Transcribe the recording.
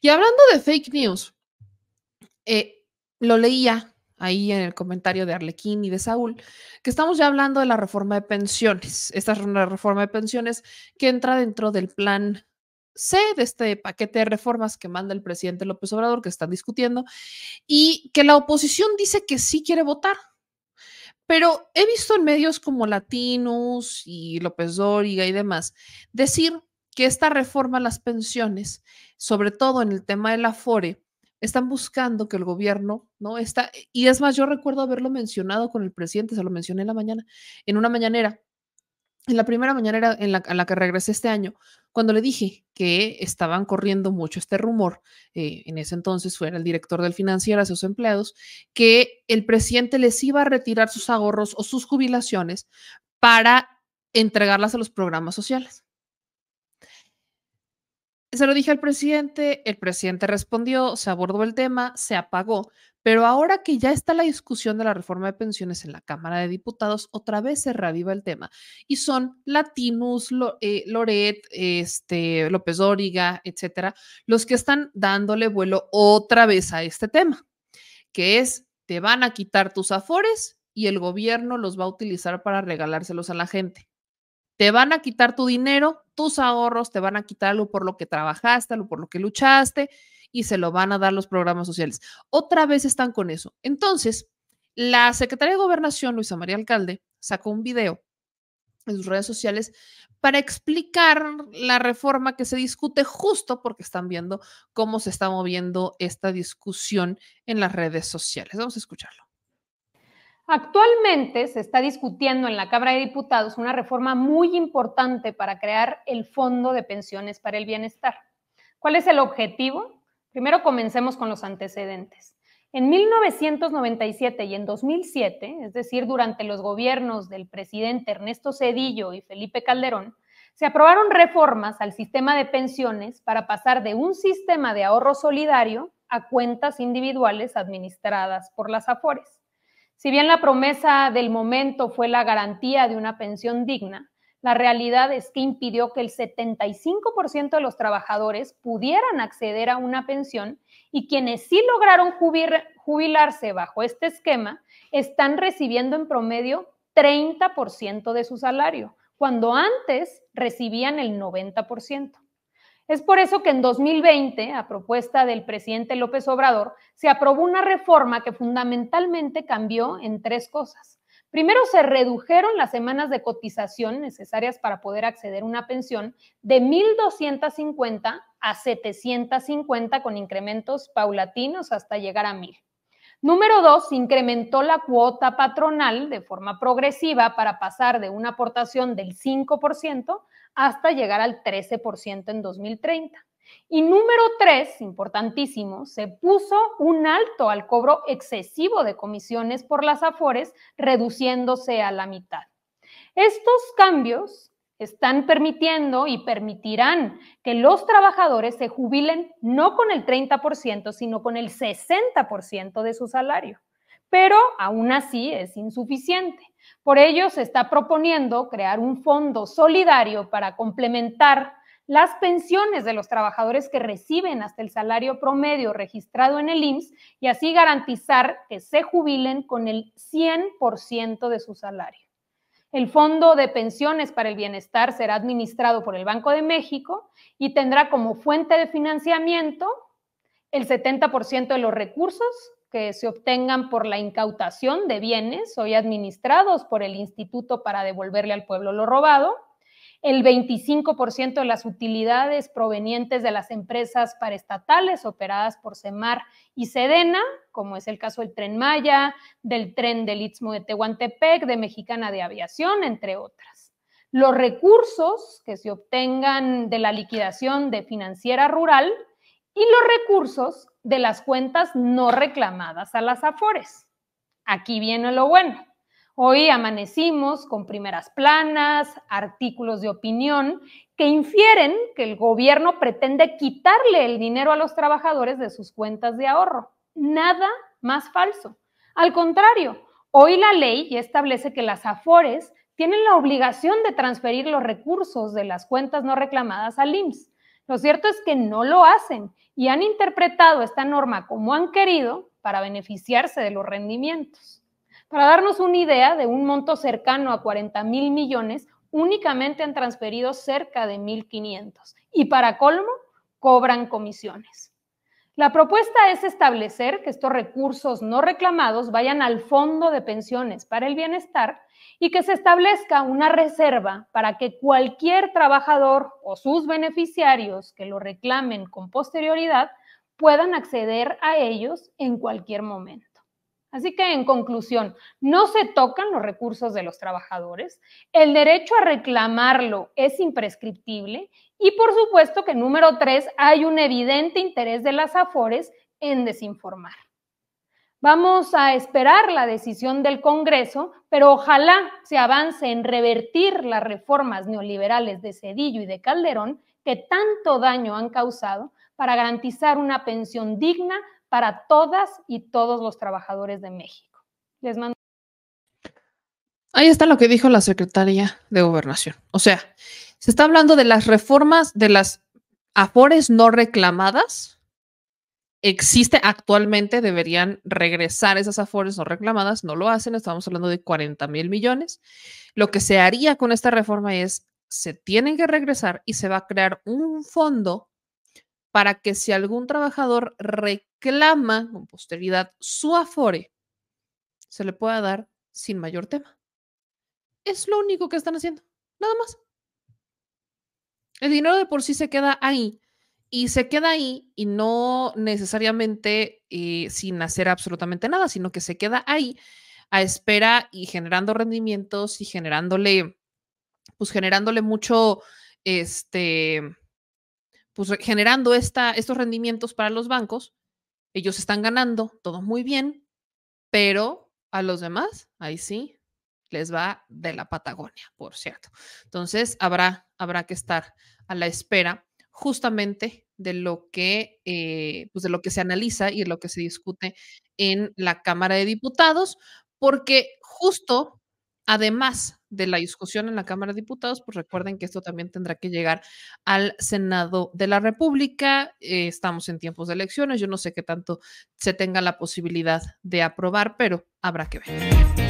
Y hablando de fake news, eh, lo leía ahí en el comentario de Arlequín y de Saúl, que estamos ya hablando de la reforma de pensiones. Esta es una reforma de pensiones que entra dentro del plan C de este paquete de reformas que manda el presidente López Obrador, que están discutiendo, y que la oposición dice que sí quiere votar. Pero he visto en medios como Latinos y López Dóriga y demás decir que esta reforma a las pensiones sobre todo en el tema del Afore, están buscando que el gobierno, ¿no? Está, eh, y es más, yo recuerdo haberlo mencionado con el presidente, se lo mencioné la mañana, en una mañanera, en la primera mañanera en la, que regresé este año, cuando le dije que estaban corriendo mucho este rumor, eh, en ese entonces fue el director del financiero a sus empleados, que el presidente les iba a retirar sus ahorros o sus jubilaciones para entregarlas a los programas sociales. Se lo dije al presidente, el presidente respondió, se abordó el tema, se apagó, pero ahora que ya está la discusión de la reforma de pensiones en la Cámara de Diputados, otra vez se reaviva el tema. Y son Latinus, eh, Loret, este, López Dóriga, etcétera, los que están dándole vuelo otra vez a este tema, que es, te van a quitar tus afores y el gobierno los va a utilizar para regalárselos a la gente. Te van a quitar tu dinero, tus ahorros, te van a quitar algo por lo que trabajaste, algo por lo que luchaste y se lo van a dar los programas sociales. Otra vez están con eso. Entonces, la secretaria de Gobernación, Luisa María Alcalde, sacó un video en sus redes sociales para explicar la reforma que se discute justo porque están viendo cómo se está moviendo esta discusión en las redes sociales. Vamos a escucharlo. Actualmente se está discutiendo en la Cámara de Diputados una reforma muy importante para crear el Fondo de Pensiones para el Bienestar. ¿Cuál es el objetivo? Primero comencemos con los antecedentes. En 1997 y en 2007, es decir, durante los gobiernos del presidente Ernesto Cedillo y Felipe Calderón, se aprobaron reformas al sistema de pensiones para pasar de un sistema de ahorro solidario a cuentas individuales administradas por las AFORES. Si bien la promesa del momento fue la garantía de una pensión digna, la realidad es que impidió que el 75% de los trabajadores pudieran acceder a una pensión y quienes sí lograron jubilarse bajo este esquema están recibiendo en promedio 30% de su salario, cuando antes recibían el 90%. Es por eso que en 2020, a propuesta del presidente López Obrador, se aprobó una reforma que fundamentalmente cambió en tres cosas. Primero, se redujeron las semanas de cotización necesarias para poder acceder a una pensión de 1.250 a 750 con incrementos paulatinos hasta llegar a 1.000. Número dos, incrementó la cuota patronal de forma progresiva para pasar de una aportación del 5% hasta llegar al 13% en 2030. Y número tres, importantísimo, se puso un alto al cobro excesivo de comisiones por las afores, reduciéndose a la mitad. Estos cambios están permitiendo y permitirán que los trabajadores se jubilen no con el 30%, sino con el 60% de su salario pero aún así es insuficiente. Por ello, se está proponiendo crear un fondo solidario para complementar las pensiones de los trabajadores que reciben hasta el salario promedio registrado en el IMSS y así garantizar que se jubilen con el 100% de su salario. El Fondo de Pensiones para el Bienestar será administrado por el Banco de México y tendrá como fuente de financiamiento el 70% de los recursos que se obtengan por la incautación de bienes hoy administrados por el instituto para devolverle al pueblo lo robado, el 25% de las utilidades provenientes de las empresas paraestatales operadas por Semar y Sedena, como es el caso del tren Maya, del tren del Istmo de Tehuantepec, de Mexicana de Aviación, entre otras. Los recursos que se obtengan de la liquidación de financiera rural y los recursos de las cuentas no reclamadas a las AFORES. Aquí viene lo bueno. Hoy amanecimos con primeras planas, artículos de opinión que infieren que el gobierno pretende quitarle el dinero a los trabajadores de sus cuentas de ahorro. Nada más falso. Al contrario, hoy la ley ya establece que las AFORES tienen la obligación de transferir los recursos de las cuentas no reclamadas al IMSS lo cierto es que no lo hacen y han interpretado esta norma como han querido para beneficiarse de los rendimientos. Para darnos una idea, de un monto cercano a 40 mil millones, únicamente han transferido cerca de 1.500 y para colmo cobran comisiones. La propuesta es establecer que estos recursos no reclamados vayan al Fondo de Pensiones para el Bienestar y que se establezca una reserva para que cualquier trabajador o sus beneficiarios que lo reclamen con posterioridad puedan acceder a ellos en cualquier momento. Así que, en conclusión, no se tocan los recursos de los trabajadores, el derecho a reclamarlo es imprescriptible y, por supuesto, que número tres, hay un evidente interés de las AFORES en desinformar. Vamos a esperar la decisión del Congreso, pero ojalá se avance en revertir las reformas neoliberales de Cedillo y de Calderón que tanto daño han causado para garantizar una pensión digna para todas y todos los trabajadores de México. Les mando. Ahí está lo que dijo la secretaria de Gobernación. O sea, se está hablando de las reformas de las afores no reclamadas. Existe actualmente, deberían regresar esas afores no reclamadas, no lo hacen, estamos hablando de 40 mil millones. Lo que se haría con esta reforma es, se tienen que regresar y se va a crear un fondo para que si algún trabajador requiere clama con posteridad su afore, se le pueda dar sin mayor tema. Es lo único que están haciendo, nada más. El dinero de por sí se queda ahí y se queda ahí y no necesariamente eh, sin hacer absolutamente nada, sino que se queda ahí a espera y generando rendimientos y generándole, pues generándole mucho, este, pues generando estos rendimientos para los bancos ellos están ganando, todo muy bien, pero a los demás, ahí sí, les va de la Patagonia, por cierto. Entonces, habrá, habrá que estar a la espera justamente de lo que, eh, pues de lo que se analiza y de lo que se discute en la Cámara de Diputados, porque justo Además de la discusión en la Cámara de Diputados, pues recuerden que esto también tendrá que llegar al Senado de la República. Eh, estamos en tiempos de elecciones. Yo no sé qué tanto se tenga la posibilidad de aprobar, pero habrá que ver.